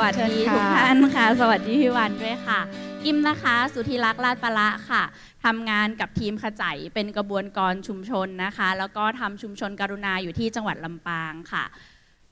วัสดี ทุกท่านค่ะ สวัสดี พี่วันด้วยค่ะ กิมนะคะสุธิรักษ์ลาดปละค่ะทำงานกับทีมขจายเป็นกระบวนการชุมชนนะคะ แล้วก็ทำชุมชนกรุณาอยู่ที่จังหวัดลำปางค่ะ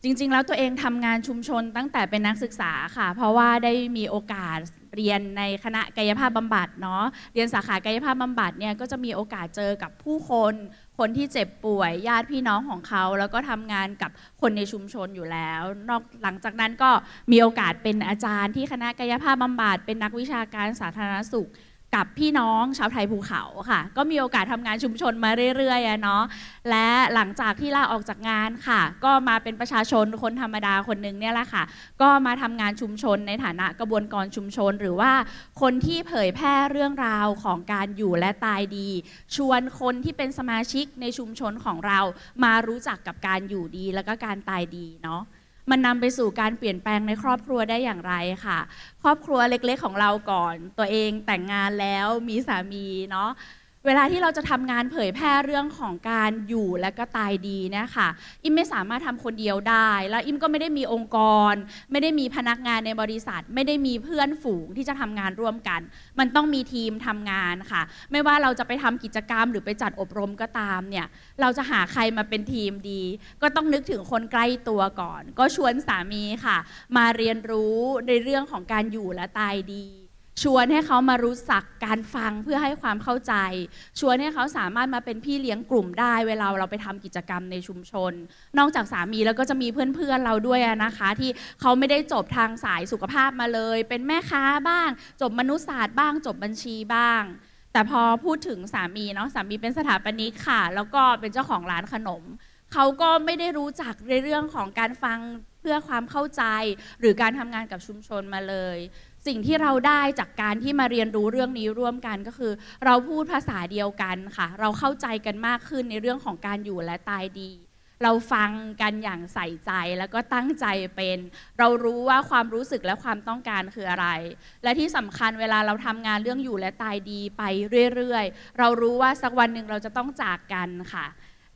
จริงๆแล้วตัวเองทำงานชุมชนตั้งแต่เป็นนักศึกษาค่ะ เพราะว่าได้มีโอกาสเรียนในคณะกายภาพบำบัดเนาะ เรียนสาขากายภาพบำบัดเนี่ยก็จะมีโอกาสเจอกับผู้คน คนที่เจ็บป่วยญาติพี่น้องของเขา แล้วก็ทำงานกับคนในชุมชนอยู่แล้ว นอกหลังจากนั้นก็มีโอกาสเป็นอาจารย์ ที่คณะกายภาพบำบัดเป็นนักวิชาการสาธารณสุขกับพี่น้องชาวไทยภูเขาค่ะ ก็มีโอกาสทำงานชุมชนมาเรื่อยๆเนาะและหลังจากที่ลาออกจากงานค่ะ ก็มาเป็นประชาชนคนธรรมดาคนหนึ่งเนี่ยแหละค่ะก็มาทำงานชุมชนในฐานะกระบวนการชุมชนหรือว่าคนที่เผยแพร่เรื่องราวของการอยู่และตายดี ชวนคนที่เป็นสมาชิกในชุมชนของเรา มารู้จักกับการอยู่ดีแล้วก็การตายดีเนาะมันนำไปสู่การเปลี่ยนแปลงในครอบครัวได้อย่างไรค่ะ ครอบครัวเล็กๆของเราก่อน ตัวเองแต่งงานแล้วมีสามีเนาะเวลาที่เราจะทำงานเผยแพร่เรื่องของการอยู่และก็ตายดีนะค่ะอิมไม่สามารถทำคนเดียวได้ แล้วอิมก็ไม่ได้มีองค์กร ไม่ได้มีพนักงานในบริษัท ไม่ได้มีเพื่อนฝูงที่จะทำงานร่วมกัน มันต้องมีทีมทำงานค่ะ ไม่ว่าเราจะไปทำกิจกรรม หรือไปจัดอบรมก็ตามเนี่ยเราจะหาใครมาเป็นทีมดี ก็ต้องนึกถึงคนใกล้ตัวก่อน ก็ชวนสามีค่ะ มาเรียนรู้ในเรื่องของการอยู่และตายดีชวนให้เขามารู้สักการฟังเพื่อให้ความเข้าใจชวนให้เขาสามารถมาเป็นพี่เลี้ยงกลุ่มได้เวลาเราไปทำกิจกรรมในชุมชน นอกจากสามีแล้วก็จะมีเพื่อนๆเราด้วยนะคะ ที่เขาไม่ได้จบทางสายสุขภาพมาเลย เป็นแม่ค้าบ้าง จบมนุษยศาสตร์บ้างจบบัญชีบ้าง แต่พอพูดถึงสามีเนาะสามีเป็นสถาปนิกค่ะ แล้วก็เป็นเจ้าของร้านขนมเขาก็ไม่ได้รู้จักในเรื่องของการฟังเพื่อความเข้าใจ หรือการทำงานกับชุมชนมาเลยสิ่งที่เราได้จากการที่มาเรียนรู้เรื่องนี้ร่วมกันก็คือเราพูดภาษาเดียวกันค่ะ เราเข้าใจกันมากขึ้นในเรื่องของการอยู่และตายดี เราฟังกันอย่างใส่ใจแล้วก็ตั้งใจเป็น เรารู้ว่าความรู้สึกและความต้องการคืออะไร และที่สำคัญเวลาเราทำงานเรื่องอยู่และตายดีไปเรื่อยๆเรารู้ว่าสักวันหนึ่งเราจะต้องจากกันค่ะ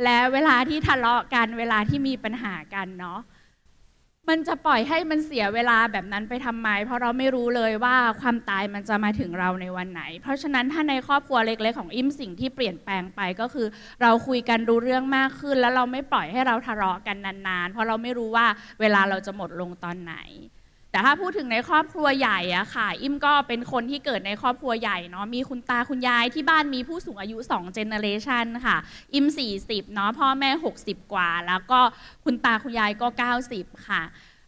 และเวลาที่ทะเลาะกันเวลาที่มีปัญหากันเนาะมันจะปล่อยให้มันเสียเวลาแบบนั้นไปทำไม เพราะเราไม่รู้เลยว่าความตายมันจะมาถึงเราในวันไหน เพราะฉะนั้นถ้าในครอบครัวเล็กๆของอิมสิ่งที่เปลี่ยนแปลงไปก็คือ เราคุยกันรู้เรื่องมากขึ้น แล้วเราไม่ปล่อยให้เราทะเลาะกันนานๆ เพราะเราไม่รู้ว่าเวลาเราจะหมดลงตอนไหนแต่ถ้าพูดถึงในครอบครัวใหญ่อะค่ะ อิมก็เป็นคนที่เกิดในครอบครัวใหญ่เนาะ มีคุณตาคุณยายที่บ้านมีผู้สูงอายุ2เจเนอเรชันค่ะ อิม40เนาะ พ่อแม่ 60 กว่า แล้วก็คุณตาคุณยายก็ 90 ค่ะ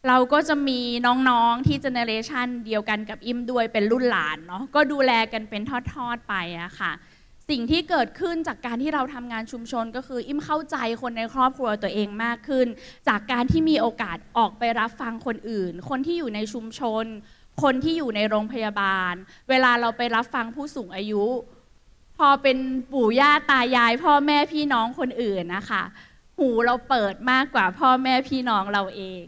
เราก็จะมีน้องๆ ที่เจเนอเรชันเดียวกันกับอิมด้วยเป็นรุ่นหลานเนาะ ก็ดูแลกันเป็นทอดๆไปอะค่ะสิ่งที่เกิดขึ้นจากการที่เราทำงานชุมชนก็คือ อิ่มเข้าใจคนในครอบครัวตัวเองมากขึ้น จากการที่มีโอกาสออกไปรับฟังคนอื่น คนที่อยู่ในชุมชน คนที่อยู่ในโรงพยาบาล เวลาเราไปรับฟังผู้สูงอายุ พอเป็นปู่ย่าตายายพ่อแม่พี่น้องคนอื่นนะคะ หูเราเปิดมากกว่าพ่อแม่พี่น้องเราเอง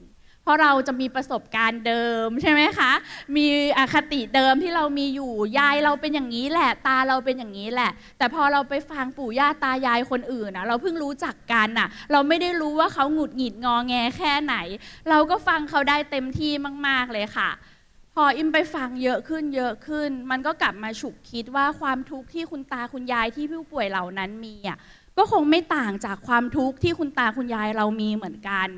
ราะเราจะมีประสบการณ์เดิมใช่ไหมคะ มีอคติเดิมที่เรามีอยู่ ยายเราเป็นอย่างนี้ แหละ ตาเราเป็นอย่างนี้แหละ แต่พอเราไปฟังปู่ย่าตายายคนอื่นนะเราเพิ่งรู้จักกันนะเราไม่ได้รู้ว่าเขาหงุดหงิดงอแงแค่ไหน เราก็ฟังเขาได้เต็มที่มาก ๆ เลยค่ะ พออิมไปฟังเยอะขึ้นเยอะขึ้น มันก็กลับมาฉุกคิดว่าความทุกข์ที่คุณตาคุณยายที่ผู้ป่วยเหล่านั้นมีอ่ะก็คงไม่ต่างจากความทุกข์ที่คุณตาคุณยายเรามีเหมือนกัน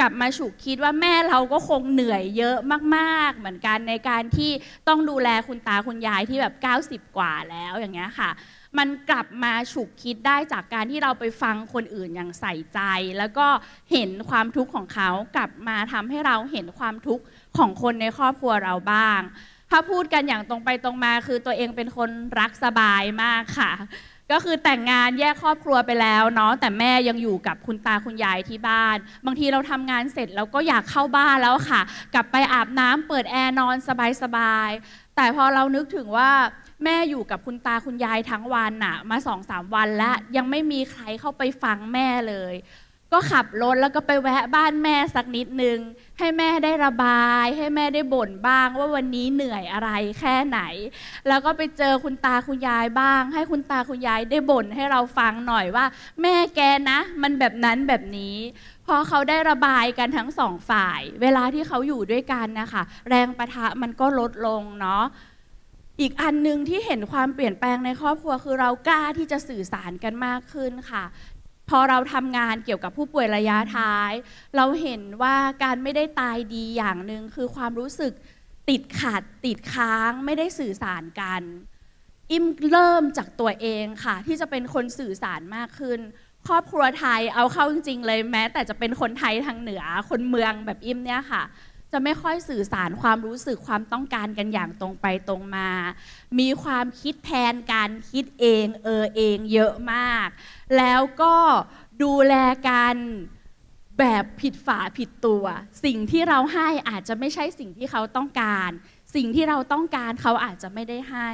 กลับมาฉุกคิดว่าแม่เราก็คงเหนื่อยเยอะมาก ๆ เหมือนกันในการที่ต้องดูแลคุณตาคุณยายที่แบบ 90 กว่าแล้วอย่างเงี้ยค่ะ มันกลับมาฉุกคิดได้จากการที่เราไปฟังคนอื่นอย่างใส่ใจ แล้วก็เห็นความทุกข์ของเขากลับมาทำให้เราเห็นความทุกข์ของคนในครอบครัวเราบ้าง ถ้าพูดกันอย่างตรงไปตรงมาคือตัวเองเป็นคนรักสบายมากค่ะก็คือแต่งงานแยกครอบครัวไปแล้วเนาะแต่แม่ยังอยู่กับคุณตาคุณยายที่บ้าน บางทีเราทำงานเสร็จเราก็อยากเข้าบ้านแล้วค่ะ กลับไปอาบน้ำเปิดแอร์นอนสบายๆแต่พอเรานึกถึงว่าแม่อยู่กับคุณตาคุณยายทั้งวันน่ะ มาสองสามวันแล้วยังไม่มีใครเข้าไปฟังแม่เลยก็ขับรถแล้วก็ไปแวะบ้านแม่สักนิดนึง ให้แม่ได้ระบายให้แม่ได้บ่นบ้างว่าวันนี้เหนื่อยอะไรแค่ไหน แล้วก็ไปเจอคุณตาคุณยายบ้าง ให้คุณตาคุณยายได้บ่นให้เราฟังหน่อยว่า แม่แกนะ มันแบบนั้นแบบนี้พอเขาได้ระบายกันทั้งสองฝ่าย เวลาที่เขาอยู่ด้วยกันนะคะแรงประทะมันก็ลดลงเนาะอีกอันหนึ่งที่เห็นความเปลี่ยนแปลงในครอบครัวคือเรากล้าที่จะสื่อสารกันมากขึ้นค่ะพอเราทำงานเกี่ยวกับผู้ป่วยระยะท้าย เราเห็นว่าการไม่ได้ตายดีอย่างหนึ่งคือความรู้สึกติดขาดติดค้างไม่ได้สื่อสารกัน อิมเริ่มจากตัวเองค่ะ ที่จะเป็นคนสื่อสารมากขึ้น ครอบครัวไทยเอาเข้าจริงๆเลยแม้ แต่จะเป็นคนไทยทางเหนือ คนเมืองแบบอิมเนี่ยค่ะจะไม่ค่อยสื่อสารความรู้สึกความต้องการกันอย่างตรงไปตรงมา มีความคิดแทนการคิดเอง เออเองเยอะมาก แล้วก็ดูแลกันแบบผิดฝาผิดตัว สิ่งที่เราให้อาจจะไม่ใช่สิ่งที่เขาต้องการสิ่งที่เราต้องการเขาอาจจะไม่ได้ให้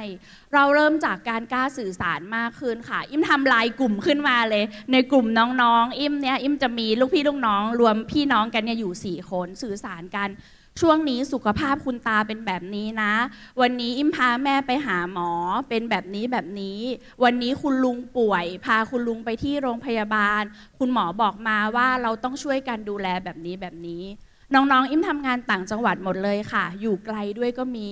เราเริ่มจากการกล้าสื่อสารมากขึ้นค่ะอิมทำลายกลุ่มขึ้นมาเลย ในกลุ่มน้อง ๆ อิมเนี่ยอิมจะมีลูกพี่ลูกน้องรวมพี่น้องกันเนี่ยอยู่สี่คนสื่อสารกัน ช่วงนี้สุขภาพคุณตาเป็นแบบนี้นะ วันนี้อิมพาแม่ไปหาหมอเป็นแบบนี้แบบนี้ วันนี้คุณลุงป่วย พาคุณลุงไปที่โรงพยาบาล คุณหมอบอกมาว่าเราต้องช่วยกันดูแลแบบนี้แบบนี้น้อง ๆ อิมทำงานต่างจังหวัดหมดเลยค่ะ อยู่ไกลด้วยก็มี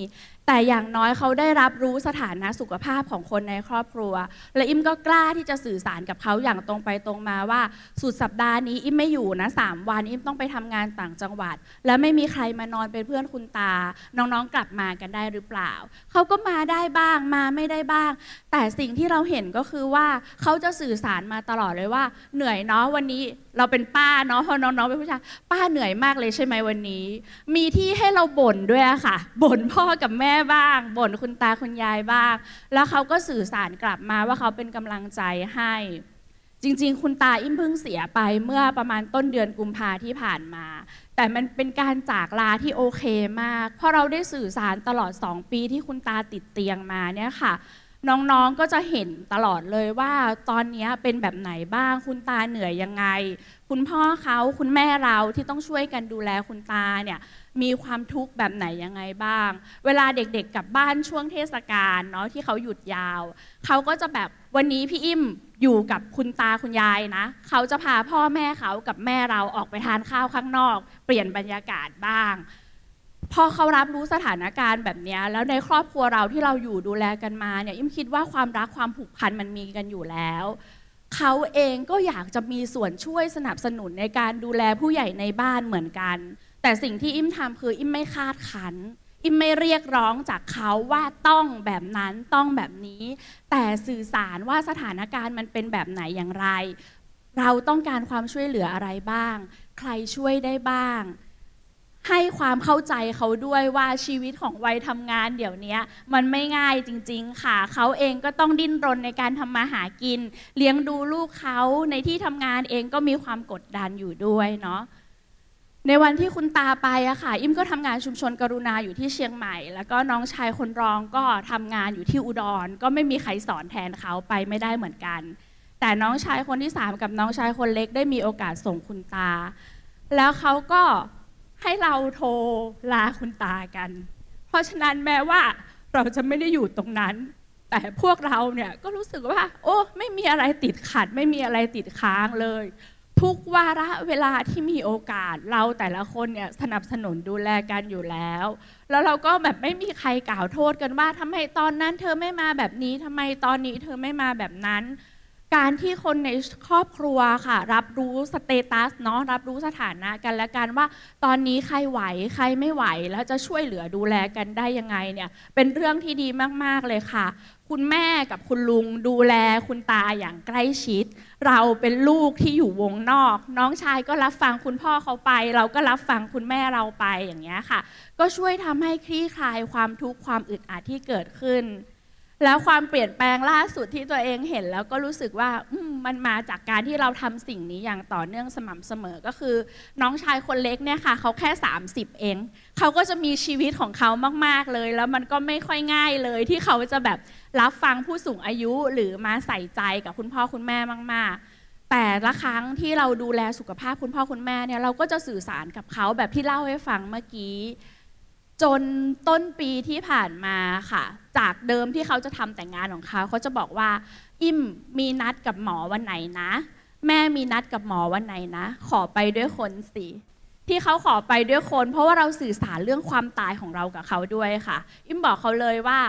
แต่อย่างน้อยเขาได้รับรู้สถานะสุขภาพของคนในครอบครัว และอิมก็กล้าที่จะสื่อสารกับเขาอย่างตรงไปตรงมาว่า สุดสัปดาห์นี้อิมไม่อยู่นะสามวันอิมต้องไปทำงานต่างจังหวัด และไม่มีใครมานอนเป็นเพื่อนคุณตา น้องๆกลับมากันได้หรือเปล่า เขาก็มาได้บ้างมาไม่ได้บ้าง แต่สิ่งที่เราเห็นก็คือว่าเขาจะสื่อสารมาตลอดเลยว่า เหนื่อยเนาะวันนี้เราเป็นป้าเนาะเพราะน้องๆเป็นผู้ชายป้าเหนื่อยมากเลยใช่ไหมวันนี้ มีที่ให้เราบ่นด้วยค่ะบ่นพ่อกับแม่บ้างบ่นคุณตาคุณยายบ้าง แล้วเขาก็สื่อสารกลับมาว่าเขาเป็นกำลังใจให้ จริงๆ คุณตาอิ่มพึ่งเสียไปเมื่อประมาณต้นเดือนกุมภาที่ผ่านมา แต่มันเป็นการจากลาที่โอเคมาก เพราะเราได้สื่อสารตลอดสองปีที่คุณตาติดเตียงมาเนี่ยค่ะน้องๆ ก็จะเห็นตลอดเลยว่าตอนนี้เป็นแบบไหนบ้าง คุณตาเหนื่อยยังไง คุณพ่อเขาคุณแม่เราที่ต้องช่วยกันดูแลคุณตาเนี่ย มีความทุกข์แบบไหนยังไงบ้าง เวลาเด็ก ๆกลับบ้านช่วงเทศกาลเนาะที่เขาหยุดยาว เขาก็จะแบบวันนี้พี่อิ่มอยู่กับคุณตาคุณยายนะ เขาจะพาพ่อแม่เขากับแม่เราออกไปทานข้าวข้างนอก เปลี่ยนบรรยากาศบ้างพอเขารับรู้สถานการณ์แบบนี้แล้วในครอบครัวเราที่เราอยู่ดูแลกันมาเนี่ยยิ่มคิดว่าความรักความผูกพันมันมีกันอยู่แล้ว เขาเองก็อยากจะมีส่วนช่วยสนับสนุนในการดูแลผู้ใหญ่ในบ้านเหมือนกัน แต่สิ่งที่อิ่มทำคืออิ่มไม่คาดขันอิมไม่เรียกร้องจากเขาว่าต้องแบบนั้นต้องแบบนี้ แต่สื่อสารว่าสถานการณ์มันเป็นแบบไหนอย่างไร เราต้องการความช่วยเหลืออะไรบ้าง ใครช่วยได้บ้างให้ความเข้าใจเขาด้วยว่าชีวิตของวัยทำงาน เดี๋ยวนี้มันไม่ง่ายจริงๆ ค่ะ เขาเองก็ต้องดิ้นรนในการทำมาหากิน เลี้ยงดูลูกเขาในที่ทำงานเองก็มีความกดดันอยู่ด้วยเนาะในวันที่คุณตาไปอะค่ะอิมก็ทำงานชุมชนกรุณาอยู่ที่เชียงใหม่ แล้วก็น้องชายคนรองก็ทำงานอยู่ที่อุดร ก็ไม่มีใครสอนแทนเขาไปไม่ได้เหมือนกัน แต่น้องชายคนที่สามกับน้องชายคนเล็กได้มีโอกาสส่งคุณตา แล้วเขาก็ให้เราโทรลาคุณตากัน เพราะฉะนั้นแม้ว่าเราจะไม่ได้อยู่ตรงนั้น แต่พวกเราเนี่ยก็รู้สึกว่าโอ้ ไม่มีอะไรติดขัด ไม่มีอะไรติดค้างเลยทุกวาระเวลาที่มีโอกาสเราแต่ละคนเนี่ยสนับสนุนดูแลกันอยู่แล้ว แล้วเราก็แบบไม่มีใครกล่าวโทษกันว่าทำไมตอนนั้น เธอไม่มาแบบนี้ทำไมตอนนี้ เธอไม่มาแบบนั้นการที่คนในครอบครัวค่ะ รับรู้สเตตัสเนาะรับรู้สถานะกันและกันว่า ตอนนี้ใครไหวใครไม่ไหวแล้วจะช่วยเหลือดูแลกันได้ยังไงเนี่ยเป็นเรื่องที่ดีมากๆเลยค่ะ คุณแม่กับคุณลุงดูแลคุณตาอย่างใกล้ชิด เราเป็นลูกที่อยู่วงนอก น้องชายก็รับฟังคุณพ่อเขาไป เราก็รับฟังคุณแม่เราไปอย่างเงี้ยค่ะ ก็ช่วยทำให้คลี่คลายความทุกข์ความอึดอัดที่เกิดขึ้นแล้วความเปลี่ยนแปลงล่าสุดที่ตัวเองเห็นแล้วก็รู้สึกว่ามันมาจากการที่เราทำสิ่งนี้อย่างต่อเนื่องสม่ำเสมอก็คือ น้องชายคนเล็กเนี่ยค่ะ เขาแค่30เองเขาก็จะมีชีวิตของเขามากๆเลย แล้วมันก็ไม่ค่อยง่ายเลย ที่เขาจะแบบรับฟังผู้สูงอายุหรือมาใส่ใจกับคุณพ่อคุณแม่มาก ๆ แต่ละครั้งที่เราดูแลสุขภาพคุณพ่อคุณแม่เนี่ย เราก็จะสื่อสารกับเขาแบบที่เล่าให้ฟังเมื่อกี้จนต้นปีที่ผ่านมาค่ะ จากเดิมที่เขาจะทำแต่งงานของเขาเขาจะบอกว่า อิมมีนัดกับหมอวันไหนนะ แม่มีนัดกับหมอวันไหนนะ ขอไปด้วยคนสิที่เขาขอไปด้วยคน เพราะว่าเราสื่อสารเรื่องความตายของเรากับเขาด้วยค่ะอิมบอกเขาเลยว่า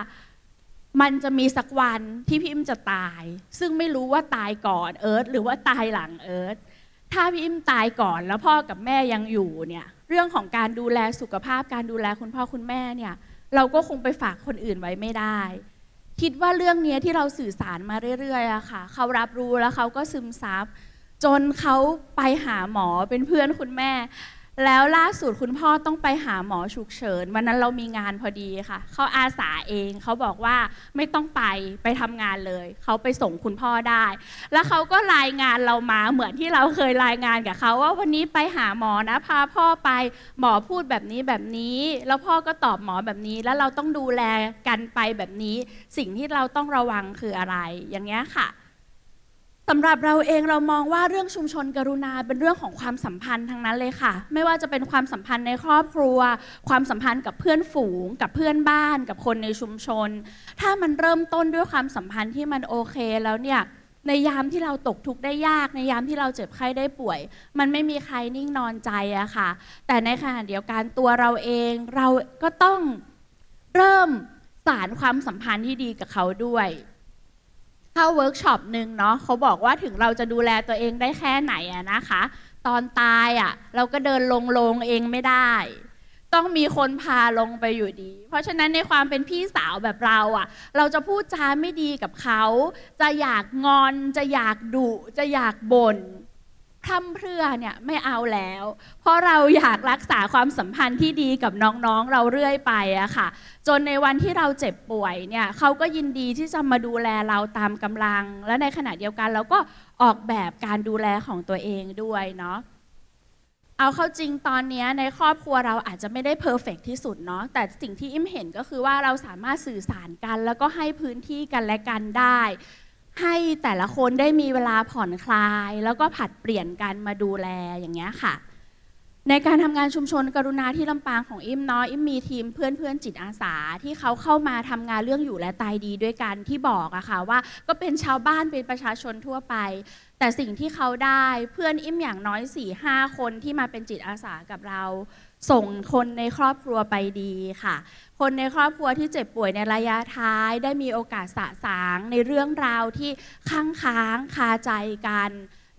มันจะมีสักวันที่พี่อิมจะตาย ซึ่งไม่รู้ว่าตายก่อนเอิร์ธหรือว่าตายหลังเอิร์ธถ้าพี่อิมตายก่อนแล้วพ่อกับแม่ยังอยู่เนี่ยเรื่องของการดูแลสุขภาพการดูแลคุณพ่อคุณแม่เนี่ยเราก็คงไปฝากคนอื่นไว้ไม่ได้ คิดว่าเรื่องนี้ที่เราสื่อสารมาเรื่อยๆอะค่ะ เขารับรู้แล้วเขาก็ซึมซับจนเขาไปหาหมอเป็นเพื่อนคุณแม่แล้วล่าสุด คุณพ่อต้องไปหาหมอฉุกเฉินวันนั้นเรามีงานพอดีค่ะเขาอาสาเองเขาบอกว่าไม่ต้องไปไปทำงานเลย เขาไปส่งคุณพ่อได้ แล้วเขาก็รายงานเรามาเหมือนที่เราเคยรายงานกับเขาว่าวันนี้ไปหาหมอนะพาพ่อไปหมอพูดแบบนี้แบบนี้ แล้วพ่อก็ตอบหมอแบบนี้แล้วเราต้องดูแลกันไปแบบนี้ สิ่งที่เราต้องระวังคืออะไรอย่างเงี้ยค่ะสำหรับเราเองเรามองว่าเรื่องชุมชนกรุณาเป็นเรื่องของความสัมพันธ์ทั้งนั้นเลยค่ะ ไม่ว่าจะเป็นความสัมพันธ์ในครอบครัว ความสัมพันธ์กับเพื่อนฝูง กับเพื่อนบ้านกับคนในชุมชน ถ้ามันเริ่มต้นด้วยความสัมพันธ์ที่มันโอเคแล้วเนี่ยในยามที่เราตกทุกข์ได้ยาก ในยามที่เราเจ็บไข้ได้ป่วย มันไม่มีใครนิ่งนอนใจอะค่ะ แต่ในขณะเดียวกันตัวเราเองเราก็ต้องเริ่มสานความสัมพันธ์ที่ดีกับเขาด้วยข้าเวิร์กช็อปหนึ่งเนาะเขาบอกว่าถึงเราจะดูแลตัวเองได้แค่ไหนอะนะคะตอนตายอะเราก็เดินลงลงเองไม่ได้ ต้องมีคนพาลงไปอยู่ดี เพราะฉะนั้นในความเป็นพี่สาวแบบเราอะเราจะพูดจาไม่ดีกับเขา จะอยากงอนจะอยากดุจะอยากบน่นพร่ำเพรื่อเนี่ยไม่เอาแล้ว เพราะเราอยากรักษาความสัมพันธ์ที่ดีกับน้องๆเราเรื่อยไปอะค่ะจนในวันที่เราเจ็บป่วยเนี่ยเขาก็ยินดีที่จะมาดูแลเราตามกำลัง และในขณะเดียวกันเราก็ออกแบบการดูแลของตัวเองด้วยเนาะเอาเข้าจริงตอนนี้ในครอบครัวเราอาจจะไม่ได้เพอร์เฟกที่สุดเนาะแต่สิ่งที่อิมเห็นก็คือว่าเราสามารถสื่อสารกันแล้วก็ให้พื้นที่กันและกันได้ให้แต่ละคนได้มีเวลาผ่อนคลาย แล้วก็ผัดเปลี่ยนกันมาดูแลอย่างเงี้ยค่ะ ในการทำงานชุมชนกรุณาที่ลำปางของอิมน้อยอิมมีทีมเพื่อนเพื่อนจิตอาสาที่เขาเข้ามาทำงานเรื่องอยู่และตายดีด้วยกันที่บอกอะค่ะ ว่าก็เป็นชาวบ้านเป็นประชาชนทั่วไป แต่สิ่งที่เขาได้เพื่อนอิมอย่างน้อย4ี่ห้าคนที่มาเป็นจิตอาสากับเราส่งคนในครอบครัวไปดีค่ะ คนในครอบครัวที่เจ็บป่วยในระยะท้าย ได้มีโอกาสสะสางในเรื่องราวที่ค้างค้างคาใจกัน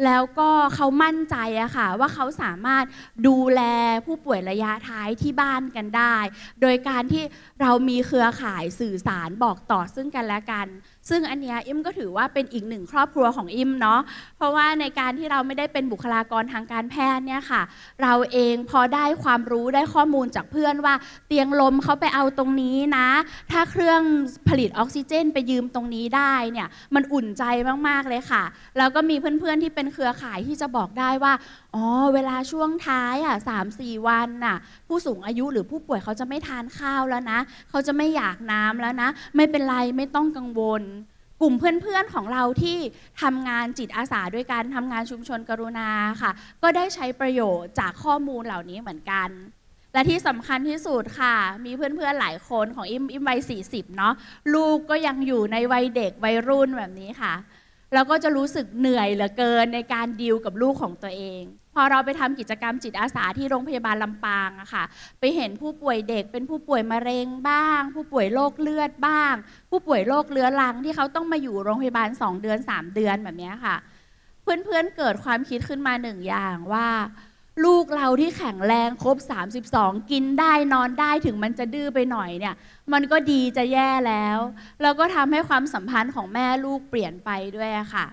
แล้วก็เขามั่นใจอะค่ะ ว่าเขาสามารถดูแลผู้ป่วยระยะท้ายที่บ้านกันได้ โดยการที่เรามีเครือข่ายสื่อสารบอกต่อซึ่งกันและกันซึ่งอันเนี้ยอิมก็ถือว่าเป็นอีกหนึ่งครอบครัวของอิมเนาะ เพราะว่าในการที่เราไม่ได้เป็นบุคลากรทางการแพทย์เนี่ยค่ะ เราเองพอได้ความรู้ได้ข้อมูลจากเพื่อนว่า เตียงลมเขาไปเอาตรงนี้นะ ถ้าเครื่องผลิตออกซิเจนไปยืมตรงนี้ได้เนี่ย มันอุ่นใจมากๆเลยค่ะ แล้วก็มีเพื่อนๆ ที่เป็นเครือข่ายที่จะบอกได้ว่า อ๋อเวลาช่วงท้ายอ่ะสามสี่วันน่ะผู้สูงอายุหรือผู้ป่วยเขาจะไม่ทานข้าวแล้วนะ เขาจะไม่อยากน้ำแล้วนะ ไม่เป็นไรไม่ต้องกังวลกลุ่มเพื่อน ๆของเราที่ทำงานจิตอาสาด้วยการทำงานชุมชนกรุณาค่ะ ก็ได้ใช้ประโยชน์จากข้อมูลเหล่านี้เหมือนกัน และที่สำคัญที่สุดค่ะมีเพื่อนๆหลายคนของอิมอิมวัย 40 เนาะลูกก็ยังอยู่ในวัยเด็กวัยรุ่นแบบนี้ค่ะเราก็จะรู้สึกเหนื่อยเหลือเกินในการดีลกับลูกของตัวเองพอเราไปทำกิจกรรมจิตอาสาที่โรงพยาบาลลำปางอะค่ะ ไปเห็นผู้ป่วยเด็กเป็นผู้ป่วยมะเร็งบ้าง ผู้ป่วยโรคเลือดบ้าง ผู้ป่วยโรคเรื้อรังที่เขาต้องมาอยู่โรงพยาบาล2เดือน 3 เดือนแบบนี้ค่ะ เพื่อนๆเกิดความคิดขึ้นมาหนึ่งอย่างว่า ลูกเราที่แข็งแรงครบ32 กินได้นอนได้ถึงมันจะดื้อไปหน่อยเนี่ย มันก็ดีจะแย่แล้ว แล้วก็ทำให้ความสัมพันธ์ของแม่ลูกเปลี่ยนไปด้วยค่ะ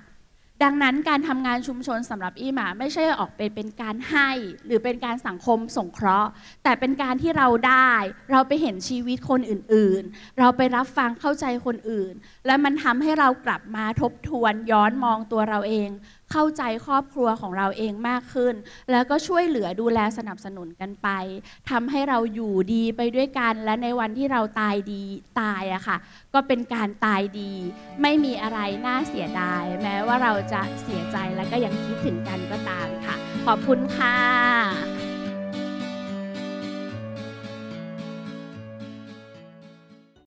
ดังนั้นการทำงานชุมชนสำหรับอีหมาไม่ใช่ออกไปเป็นการให้หรือเป็นการสังคมสงเคราะห์ แต่เป็นการที่เราได้เราไปเห็นชีวิตคนอื่น ๆ เราไปรับฟังเข้าใจคนอื่น และมันทำให้เรากลับมาทบทวนย้อนมองตัวเราเองเข้าใจครอบครัวของเราเองมากขึ้น แล้วก็ช่วยเหลือดูแลสนับสนุนกันไป ทำให้เราอยู่ดีไปด้วยกัน และในวันที่เราตายดีตายอะค่ะ ก็เป็นการตายดี ไม่มีอะไรน่าเสียดาย แม้ว่าเราจะเสียใจแล้วก็ยังคิดถึงกันก็ตามค่ะ ขอบคุณค่ะ